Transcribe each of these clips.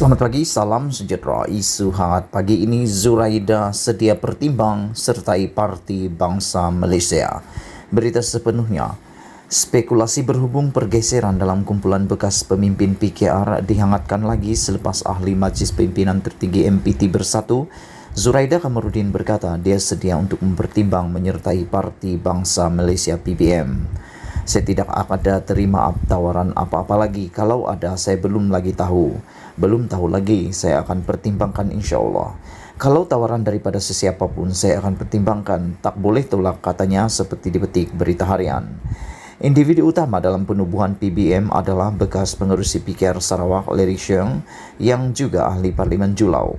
Selamat pagi, salam sejahtera. Isu hangat pagi ini Zuraida sedia bertimbang sertai Parti Bangsa Malaysia. Berita sepenuhnya. Spekulasi berhubung pergeseran dalam kumpulan bekas pemimpin PKR dihangatkan lagi selepas ahli Majlis Pimpinan Tertinggi MPT bersatu. Zuraida Kamarudin berkata dia sedia untuk mempertimbang menyertai Parti Bangsa Malaysia PBM. Saya tidak ada terima tawaran apa-apa lagi. Kalau ada, saya belum lagi tahu. Belum tahu lagi, saya akan pertimbangkan insya Allah. Kalau tawaran daripada sesiapapun, saya akan pertimbangkan. Tak boleh tolak katanya seperti dipetik berita harian. Individu utama dalam penubuhan PBM adalah bekas pengerusi pikir Sarawak Larry Sheng yang juga ahli parlimen Julau.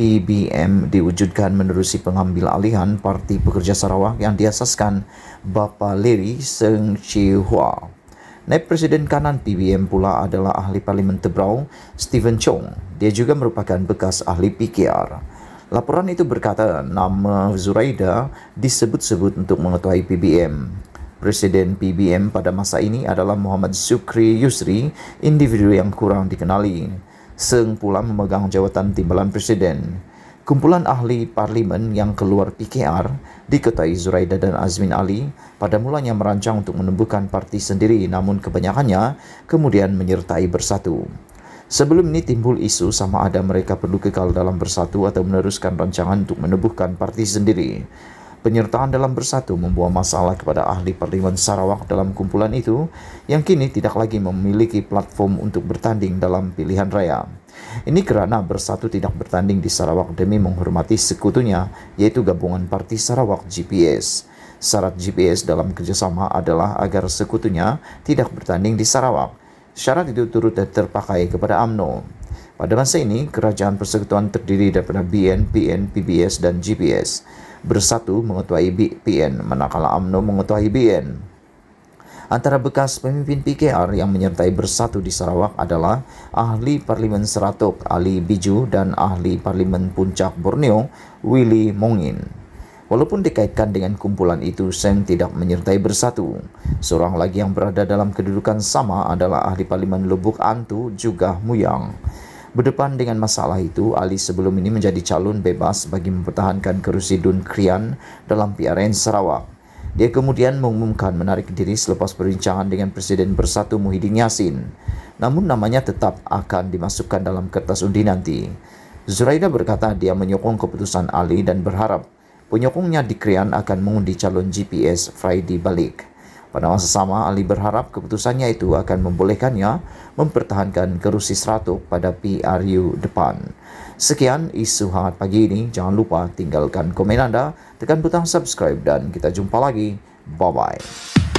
PBM diwujudkan menerusi pengambil alihan Parti Pekerja Sarawak yang diasaskan Bapa Leri Seng Chee Hua. Naib Presiden Kanan PBM pula adalah ahli Parlimen Tebrau Stephen Chong. Dia juga merupakan bekas ahli PKR. Laporan itu berkata nama Zuraida disebut-sebut untuk mengetuai PBM. Presiden PBM pada masa ini adalah Muhammad Sukri Yusri, individu yang kurang dikenali. Seng pula memegang jawatan timbalan presiden. Kumpulan ahli parlimen yang keluar PKR diketahui Zuraida dan Azmin Ali pada mulanya merancang untuk menumbuhkan parti sendiri namun kebanyakannya kemudian menyertai bersatu. Sebelum ini timbul isu sama ada mereka perlu kekal dalam bersatu atau meneruskan rancangan untuk menubuhkan parti sendiri. Penyertaan dalam bersatu membawa masalah kepada ahli parlimen Sarawak dalam kumpulan itu yang kini tidak lagi memiliki platform untuk bertanding dalam pilihan raya. Ini kerana bersatu tidak bertanding di Sarawak demi menghormati sekutunya yaitu gabungan Parti Sarawak GPS. Syarat GPS dalam kerjasama adalah agar sekutunya tidak bertanding di Sarawak. Syarat itu turut terpakai kepada AMNO. Pada masa ini, kerajaan persekutuan terdiri daripada BN, PN, PBS, dan GPS. Bersatu mengetuai BPN, manakala AMNO mengetuai BN. Antara bekas pemimpin PKR yang menyertai bersatu di Sarawak adalah ahli Parlimen Seratok Ali Biju dan ahli Parlimen Puncak Borneo Willy Mongin. Walaupun dikaitkan dengan kumpulan itu, Seng tidak menyertai bersatu. Seorang lagi yang berada dalam kedudukan sama adalah ahli Parlimen Lubuk Antu juga Muyang. Berdepan dengan masalah itu, Ali sebelum ini menjadi calon bebas bagi mempertahankan kerusi Dun Krian dalam PRN Sarawak. Dia kemudian mengumumkan menarik diri selepas perbincangan dengan Presiden Bersatu Muhyiddin Yassin. Namun namanya tetap akan dimasukkan dalam kertas undi nanti. Zuraida berkata dia menyokong keputusan Ali dan berharap penyokongnya di Krian akan mengundi calon GPS Friday balik. Pada masa sama, Ali berharap keputusannya itu akan membolehkannya mempertahankan kerusi seratu pada PRU depan. Sekian isu hangat pagi ini. Jangan lupa tinggalkan komen anda, tekan butang subscribe dan kita jumpa lagi. Bye-bye.